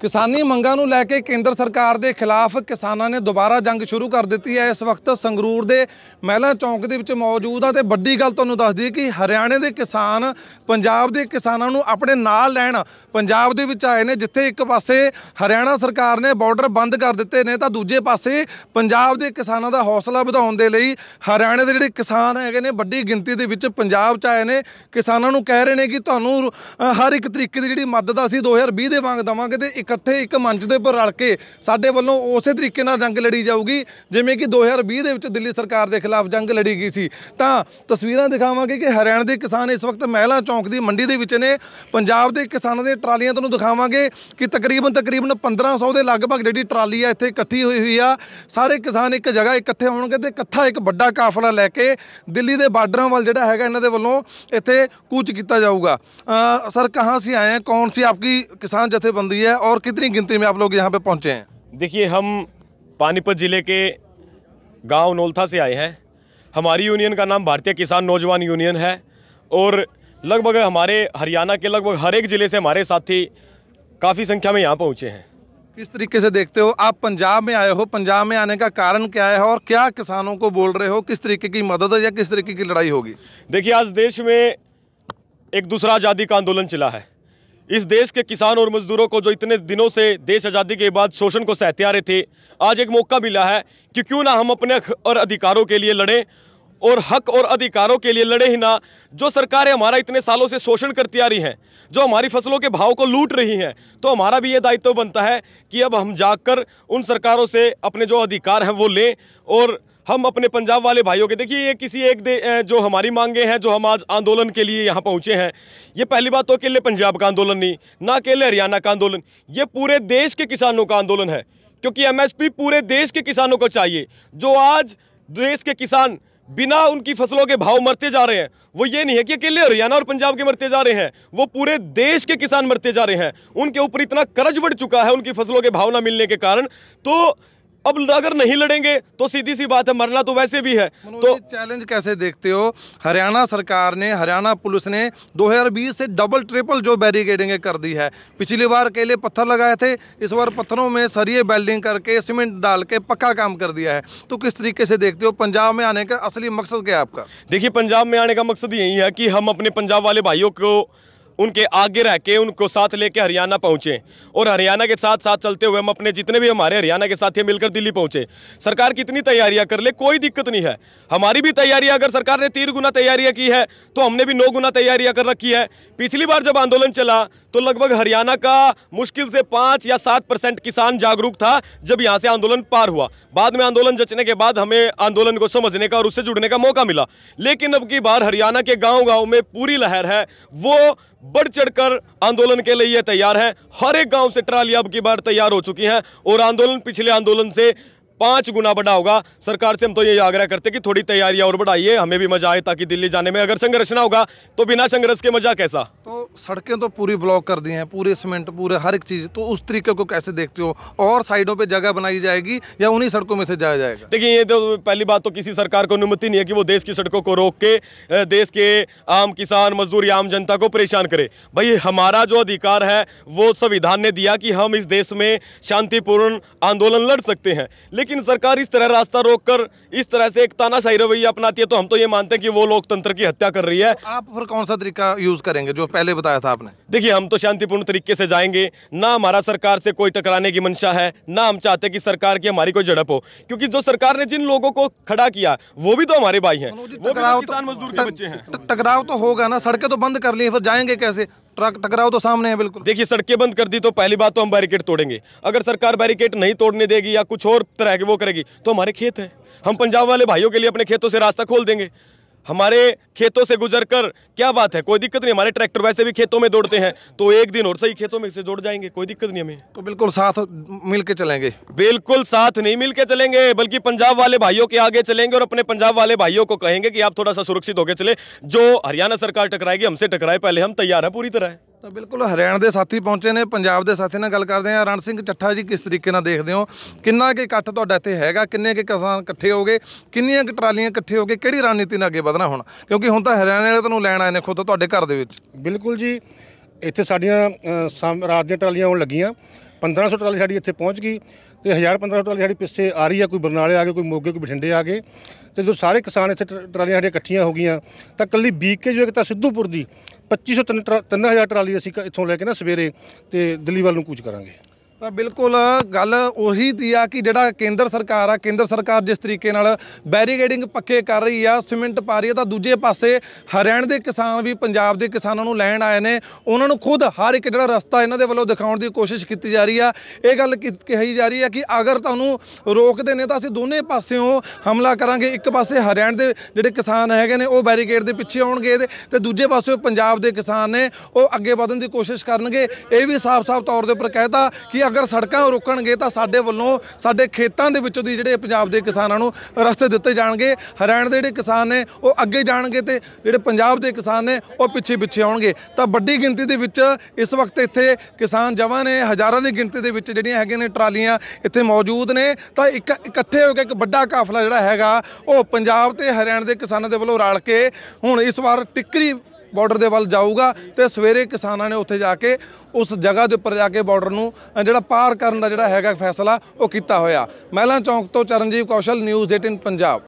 ਕਿਸਾਨੀ ਮੰਗਾਂ ਨੂੰ ਲੈ ਕੇ ਕੇਂਦਰ ਸਰਕਾਰ ਦੇ ਖਿਲਾਫ ਕਿਸਾਨਾਂ ਨੇ ਦੁਬਾਰਾ ਜੰਗ ਸ਼ੁਰੂ ਕਰ ਦਿੱਤੀ ਹੈ ਇਸ ਵਕਤ ਸੰਗਰੂਰ ਦੇ ਮਹਿਲਾ ਚੌਂਕ ਦੇ ਵਿੱਚ ਮੌਜੂਦ ਆ ਤੇ ਵੱਡੀ ਗੱਲ ਤੁਹਾਨੂੰ ਦੱਸਦੀ ਕਿ ਹਰਿਆਣੇ ਦੇ ਕਿਸਾਨ ਪੰਜਾਬ ਦੇ ਕਿਸਾਨਾਂ ਨੂੰ ਆਪਣੇ ਨਾਲ ਲੈਣ ਪੰਜਾਬ ਦੇ ਵਿੱਚ ਆਏ ਨੇ ਜਿੱਥੇ ਇੱਕ ਪਾਸੇ ਹਰਿਆਣਾ ਸਰਕਾਰ ਨੇ ਬਾਰਡਰ ਬੰਦ ਕਰ ਦਿੱਤੇ ਨੇ ਤਾਂ ਦੂਜੇ ਪਾਸੇ ਪੰਜਾਬ ਦੇ ਕਿਸਾਨਾਂ ਦਾ ਹੌਸਲਾ ਵਧਾਉਣ ਦੇ ਲਈ ਹਰਿਆਣੇ ਦੇ ਜਿਹੜੇ ਕਿਸਾਨ ਹੈਗੇ ਨੇ ਵੱਡੀ ਗਿਣਤੀ ਦੇ ਵਿੱਚ ਪੰਜਾਬ 'ਚ ਆਏ ਨੇ ਕਿਸਾਨਾਂ ਨੂੰ ਕਹਿ ਰਹੇ ਨੇ ਕਿ ਤੁਹਾਨੂੰ ਹਰ ਇੱਕ ਤਰੀਕੇ ਦੀ ਜਿਹੜੀ ਮਦਦ ਅਸੀਂ 2020 ਦੇ ਵਾਂਗ ਦਵਾਂਗੇ ਤੇ ਇਕੱਠੇ ਇੱਕ ਮੰਚ ਦੇ ਉੱਪਰ ਰਲ ਕੇ ਸਾਡੇ ਵੱਲੋਂ ਉਸੇ ਤਰੀਕੇ ਨਾਲ ਜੰਗ ਲੜੀ ਜਾਊਗੀ ਜਿਵੇਂ ਕਿ 2020 ਦੇ ਵਿੱਚ ਦਿੱਲੀ ਸਰਕਾਰ ਦੇ ਖਿਲਾਫ ਜੰਗ ਲੜੀ ਗਈ ਸੀ ਤਾਂ ਤਸਵੀਰਾਂ ਦਿਖਾਵਾਂਗੇ ਕਿ ਹਰਿਆਣਾ ਦੇ ਕਿਸਾਨ ਇਸ ਵਕਤ ਮਹਿਲਾ ਚੌਂਕ ਦੀ ਮੰਡੀ ਦੇ ਵਿੱਚ ਨੇ ਪੰਜਾਬ ਦੇ ਕਿਸਾਨਾਂ ਦੇ ਟਰਾਲੀਆਂ ਤੁਹਾਨੂੰ ਦਿਖਾਵਾਂਗੇ ਕਿ ਤਕਰੀਬਨ ਤਕਰੀਬਨ 1500 ਦੇ ਲਗਭਗ ਜਿਹੜੀ ਟਰਾਲੀ ਆ ਇੱਥੇ ਇਕੱਠੀ ਹੋਈ ਹੋਈ ਆ ਸਾਰੇ ਕਿਸਾਨ ਇੱਕ ਜਗ੍ਹਾ ਇਕੱਠੇ ਹੋਣਗੇ ਤੇ ਇਕੱਠਾ ਇੱਕ ਵੱਡਾ ਕਾਫਲਾ ਲੈ ਕੇ ਦਿੱਲੀ ਦੇ ਬਾਰਡਰਾਂ ਵੱਲ ਜਿਹੜਾ ਹੈਗਾ ਇਹਨਾਂ ਦੇ ਵੱਲੋਂ ਇੱਥੇ ਕੂਚ ਕੀਤਾ ਜਾਊਗਾ ਸਰ ਕਹਾਂ ਸੀ ਆਏ ਹਾਂ ਕੌਣ ਸੀ ਆਪਕੀ ਕਿਸਾਨ ਜਥੇਬੰਦੀ ਹੈ ਔਰ और कितनी गिनती में आप लोग यहाँ पे पहुँचे हैं देखिए हम पानीपत ज़िले के गांव नोलथा से आए हैं हमारी यूनियन का नाम भारतीय किसान नौजवान यूनियन है और लगभग हमारे हरियाणा के लगभग हर एक ज़िले से हमारे साथी काफ़ी संख्या में यहाँ पहुँचे हैं किस तरीके से देखते हो आप पंजाब में आए हो पंजाब में आने का कारण क्या है और क्या किसानों को बोल रहे हो किस तरीके की मदद या किस तरीके की लड़ाई होगी देखिए आज देश में एक दूसरा आज़ादी का आंदोलन चला है इस देश के किसान और मजदूरों को जो इतने दिनों से देश आज़ादी के बाद शोषण को सहते आ रहे थे आज एक मौका मिला है कि क्यों ना हम अपने और अधिकारों के लिए लड़ें और हक और अधिकारों के लिए लड़े ही ना जो सरकारें हमारा इतने सालों से शोषण करती आ रही हैं जो हमारी फसलों के भाव को लूट रही हैं तो हमारा भी ये दायित्व बनता है कि अब हम जाकर उन सरकारों से अपने जो अधिकार हैं वो लें और हम अपने पंजाब वाले भाइयों के देखिए ये किसी एक जो हमारी मांगे हैं जो हम आज आंदोलन के लिए यहाँ पहुँचे हैं ये पहली बात तो अकेले पंजाब का आंदोलन नहीं ना अकेले हरियाणा का आंदोलन ये पूरे देश के किसानों का आंदोलन है क्योंकि एमएसपी पूरे देश के किसानों को चाहिए जो आज देश के किसान बिना उनकी फसलों के भाव मरते जा रहे हैं वो ये नहीं है कि अकेले हरियाणा और पंजाब के मरते जा रहे हैं वो पूरे देश के किसान मरते जा रहे हैं उनके ऊपर इतना कर्ज बढ़ चुका है उनकी फसलों के भाव ना मिलने के कारण तो अब अगर नहीं लड़ेंगे तो सीधी सी बात है मरना तो वैसे भी है तो चैलेंज कैसे देखते हो हरियाणा सरकार ने हरियाणा पुलिस ने 2020 से डबल ट्रिपल जो बैरिकेडिंग कर दी है पिछली बार केले पत्थर लगाए थे इस बार पत्थरों में सरिये बेल्डिंग करके सीमेंट डाल के पक्का काम कर दिया है तो किस तरीके से देखते हो पंजाब में आने का असली मकसद क्या है आपका देखिए पंजाब में आने का मकसद यही है कि हम अपने पंजाब वाले भाइयों को उनके आगे रह के उनको साथ लेके हरियाणा पहुंचे और हरियाणा के साथ साथ चलते हुए हम अपने जितने भी हमारे हरियाणा के साथी मिलकर दिल्ली पहुँचे सरकार कितनी तैयारियाँ कर ले कोई दिक्कत नहीं है हमारी भी तैयारियाँ अगर सरकार ने तीन गुना तैयारियाँ की है तो हमने भी नौ गुना तैयारियाँ कर रखी है पिछली बार जब आंदोलन चला तो लगभग हरियाणा का मुश्किल से पाँच या सात परसेंट किसान जागरूक था जब यहाँ से आंदोलन पार हुआ बाद में आंदोलन जचने के बाद हमें आंदोलन को समझने का और उससे जुड़ने का मौका मिला लेकिन अब की बार हरियाणा के गांव गांव में पूरी लहर है वो बढ़ चढ़कर आंदोलन के लिए तैयार हैं हर एक गांव से ट्रालियां अब की बार तैयार हो चुकी हैं और आंदोलन पिछले आंदोलन से पाँच गुना बढ़ा होगा सरकार से हम तो ये आग्रह करते कि थोड़ी तैयारियां और बढ़ाइए हमें भी मजा आए ताकि दिल्ली जाने में अगर संघर्ष ना होगा तो बिना संघर्ष के मजा कैसा तो सड़कें तो पूरी ब्लॉक कर दी हैं पूरे सीमेंट पूरे हर एक चीज़ तो उस तरीके को कैसे देखते हो और साइडों पर जगह बनाई जाएगी या उन्हीं सड़कों में से जाया जाएगा देखिए ये तो पहली बात तो किसी सरकार को अनुमति नहीं है कि वो देश की सड़कों को रोक के देश के आम किसान मजदूर आम जनता को परेशान करे भाई हमारा जो अधिकार है वो संविधान ने दिया कि हम इस देश में शांतिपूर्ण आंदोलन लड़ सकते हैं लेकिन लेकिन सरकार इस तरह रास्ता रोककर इस तरह से एक तानाशाही रवैया अपनाती है तो हम तो ये मानते हैं कि वो लोकतंत्र की हत्या कर रही है तो आप फिर कौन सा तरीका यूज करेंगे जो पहले बताया था आपने देखिए हम तो शांतिपूर्ण तरीके से जाएंगे ना हमारा सरकार से कोई टकराने की मंशा है ना हम चाहते कि सरकार की हमारी कोई झड़प हो क्योंकि जो सरकार ने जिन लोगों को खड़ा किया वो भी तो हमारे भाई है तो तो टकराव तो होगा ना सड़कें तो बंद कर लिए फिर जाएंगे कैसे ट्रक टकराओ तो सामने है बिल्कुल देखिए सड़कें बंद कर दी तो पहली बात तो हम बैरिकेड तोड़ेंगे अगर सरकार बैरिकेड नहीं तोड़ने देगी या कुछ और तरह के वो करेगी तो हमारे खेत हैं हम पंजाब वाले भाइयों के लिए अपने खेतों से रास्ता खोल देंगे हमारे खेतों से गुजर कर क्या बात है कोई दिक्कत नहीं हमारे ट्रैक्टर वैसे भी खेतों में दौड़ते हैं तो एक दिन और सही खेतों में से दौड़ जाएंगे कोई दिक्कत नहीं हमें तो बिल्कुल साथ मिल के चलेंगे बिल्कुल साथ नहीं मिल के चलेंगे बल्कि पंजाब वाले भाइयों के आगे चलेंगे और अपने पंजाब वाले भाइयों को कहेंगे कि आप थोड़ा सा सुरक्षित होकर चले जो हरियाणा सरकार टकराएगी हमसे टकराए पहले हम तैयार हैं पूरी तरह ਤਾਂ ਬਿਲਕੁਲ ਹਰਿਆਣਾ ਦੇ ਸਾਥੀ ਪਹੁੰਚੇ ਨੇ ਪੰਜਾਬ ਦੇ ਸਾਥੀ ਨਾਲ ਗੱਲ ਕਰਦੇ ਆ ਰਣ ਸਿੰਘ ਚੱਠਾ ਜੀ ਕਿਸ ਤਰੀਕੇ ਨਾਲ ਦੇਖਦੇ ਹੋ ਕਿੰਨਾ ਕਿ ਇਕੱਠ ਤੁਹਾਡਾ ਇੱਥੇ ਹੈਗਾ ਕਿੰਨੇ ਕਿ ਕਿਸਾਨ ਇਕੱਠੇ ਹੋਗੇ ਕਿੰਨੀਆਂ ਕਿ ਟਰਾਲੀਆਂ ਇਕੱਠੇ ਹੋਗੇ ਕਿਹੜੀ ਰਣਨੀਤੀ ਨਾਲ ਅੱਗੇ ਵਧਣਾ ਹੁਣ ਕਿਉਂਕਿ ਹੁਣ ਤਾਂ ਹਰਿਆਣੇ ਵਾਲੇ ਤੁਹਾਨੂੰ ਲੈਣ ਆਏ ਨੇ ਖੁਦ ਤੁਹਾਡੇ ਘਰ ਦੇ ਵਿੱਚ ਬਿਲਕੁਲ ਜੀ ਇੱਥੇ ਸਾਡੀਆਂ ਰਾਜ ਦੀਆਂ ਟਰਾਲੀਆਂ ਆਉਣ ਲੱਗੀਆਂ 1500 ਟਰਾਲੀ ਸਾਡੀ ਇੱਥੇ ਪਹੁੰਚ ਗਈ ਤੇ 1000 1500 ਟਰਾਲੀ ਸਾਡੀ ਪਿੱਛੇ ਆ ਰਹੀ ਆ ਕੋਈ ਬਰਨਾਲੇ ਆ ਗਏ ਕੋਈ ਮੋਗੇ ਕੋਈ ਬਠਿੰਡੇ ਆ ਗਏ ਤੇ ਜਦੋਂ ਸਾਰੇ ਕਿਸਾਨ ਇੱਥੇ ਟਰਾਲੀਆਂ ਸਾਡੀਆਂ ਇਕੱਠੀਆਂ ਹੋ ਗਈਆਂ ਤਾਂ ਕੱਲੀ ਬੀਕੇ ਜੋ ਇੱਕ ਤਾਂ ਸਿੱਧੂਪੁਰ ਦੀ 2500 3000 ਟਰਾਲੀ ਅਸੀਂ ਇੱਥੋਂ ਲੈ ਕੇ ਨਾ ਸਵੇਰੇ ਤੇ ਦਿੱਲੀ ਵੱਲ ਨੂੰ ਕੂਚ ਕਰਾਂਗੇ ਤਾਂ ਬਿਲਕੁਲ ਗੱਲ ਉਹੀ ਦੀ ਆ ਕਿ ਜਿਹੜਾ ਕੇਂਦਰ ਸਰਕਾਰ ਆ ਕੇਂਦਰ ਸਰਕਾਰ ਜਿਸ ਤਰੀਕੇ ਨਾਲ ਬੈਰੀਗੇਡਿੰਗ ਪੱਕੇ ਕਰ ਰਹੀ ਆ ਸਿਮੈਂਟ ਪਾ ਰਹੀ ਆ ਤਾਂ ਦੂਜੇ ਪਾਸੇ ਹਰਿਆਣਾ ਦੇ ਕਿਸਾਨ ਵੀ ਪੰਜਾਬ ਦੇ ਕਿਸਾਨਾਂ ਨੂੰ ਲੈਣ ਆਏ ਨੇ ਉਹਨਾਂ ਨੂੰ ਖੁਦ ਹਰ ਇੱਕ ਜਿਹੜਾ ਰਸਤਾ ਇਹਨਾਂ ਦੇ ਵੱਲੋਂ ਦਿਖਾਉਣ ਦੀ ਕੋਸ਼ਿਸ਼ ਕੀਤੀ ਜਾ ਰਹੀ ਆ ਇਹ ਗੱਲ ਕਹੀ ਜਾ ਰਹੀ ਆ ਕਿ ਅਗਰ ਤੁਹਾਨੂੰ ਰੋਕਦੇ ਨੇ ਤਾਂ ਅਸੀਂ ਦੋਨੇ ਪਾਸਿਓਂ ਹਮਲਾ ਕਰਾਂਗੇ ਇੱਕ ਪਾਸੇ ਹਰਿਆਣਾ ਦੇ ਜਿਹੜੇ ਕਿਸਾਨ ਹੈਗੇ ਨੇ ਉਹ ਬੈਰੀਗੇਡ ਦੇ ਪਿੱਛੇ ਆਉਣਗੇ ਤੇ ਦੂਜੇ ਪਾਸੇ ਪੰਜਾਬ ਦੇ ਕਿਸਾਨ ਨੇ ਉਹ ਅੱਗੇ ਵਧਣ ਦੀ ਕੋਸ਼ਿਸ਼ ਕਰਨਗੇ ਇਹ ਵੀ ਸਾਫ਼-ਸਾਫ਼ ਤੌਰ ਦੇ ਉੱਪਰ ਕਹਿਤਾ ਕਿ ਅਗਰ ਸੜਕਾਂ ਰੋਕਣਗੇ ਤਾਂ ਸਾਡੇ ਵੱਲੋਂ ਸਾਡੇ ਖੇਤਾਂ ਦੇ ਵਿੱਚੋਂ ਦੀ ਜਿਹੜੇ ਪੰਜਾਬ ਦੇ ਕਿਸਾਨਾਂ ਨੂੰ ਰਸਤੇ ਦਿੱਤੇ ਜਾਣਗੇ ਹਰਿਆਣਾ ਦੇ ਜਿਹੜੇ ਕਿਸਾਨ ਨੇ ਉਹ ਅੱਗੇ ਜਾਣਗੇ ਤੇ ਜਿਹੜੇ ਪੰਜਾਬ ਦੇ ਕਿਸਾਨ ਨੇ ਉਹ ਪਿੱਛੇ ਪਿੱਛੇ ਆਉਣਗੇ ਤਾਂ ਵੱਡੀ ਗਿਣਤੀ ਦੇ ਵਿੱਚ ਇਸ ਵਕਤ ਇੱਥੇ ਕਿਸਾਨ ਜਵਾਂ ਨੇ ਹਜ਼ਾਰਾਂ ਦੀ ਗਿਣਤੀ ਦੇ ਵਿੱਚ ਜਿਹੜੀਆਂ ਹੈਗੇ ਨੇ ਟਰਾਲੀਆਂ ਇੱਥੇ ਮੌਜੂਦ ਨੇ ਤਾਂ ਇੱਕ ਇਕੱਠੇ ਹੋ ਕੇ ਇੱਕ ਵੱਡਾ ਕਾਫਲਾ ਜਿਹੜਾ ਹੈਗਾ ਉਹ ਪੰਜਾਬ ਤੇ ਹਰਿਆਣਾ ਦੇ ਕਿਸਾਨਾਂ ਦੇ ਵੱਲੋਂ ਰਲ ਕੇ ਹੁਣ ਇਸ ਵਾਰ ਟਿੱਕਰੀ ਬਾਰਡਰ ਦੇ ਵੱਲ ਜਾਊਗਾ ਤੇ ਸਵੇਰੇ ਕਿਸਾਨਾਂ ਨੇ ਉੱਥੇ ਜਾ ਕੇ ਉਸ ਜਗ੍ਹਾ ਦੇ ਉੱਪਰ ਜਾ ਕੇ ਬਾਰਡਰ ਨੂੰ ਜਿਹੜਾ ਪਾਰ ਕਰਨ ਦਾ ਜਿਹੜਾ ਹੈਗਾ ਫੈਸਲਾ ਉਹ ਕੀਤਾ ਹੋਇਆ ਮਹਿਲਾ ਚੌਂਕ ਤੋਂ ਚਰਨਜੀਤ ਕੌਸ਼ਲ ਨਿਊਜ਼ 18 ਪੰਜਾਬ